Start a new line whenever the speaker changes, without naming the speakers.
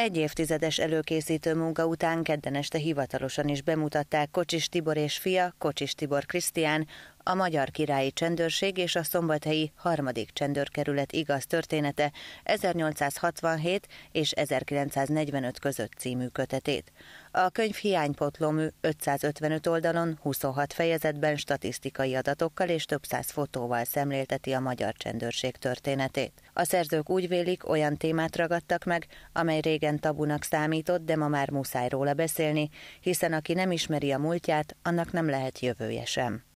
Egy évtizedes előkészítő munka után kedden este hivatalosan is bemutatták Kocsis Tibor és fia, Kocsis Tibor Krisztián, a Magyar Királyi Csendőrség és a Szombathelyi harmadik csendőrkerület igaz története 1867 és 1945 között című kötetét. A könyv hiánypotlomű 555 oldalon 26 fejezetben statisztikai adatokkal és több száz fotóval szemlélteti a magyar csendőrség történetét. A szerzők úgy vélik, olyan témát ragadtak meg, amely régen tabunak számított, de ma már muszáj róla beszélni, hiszen aki nem ismeri a múltját, annak nem lehet jövője sem.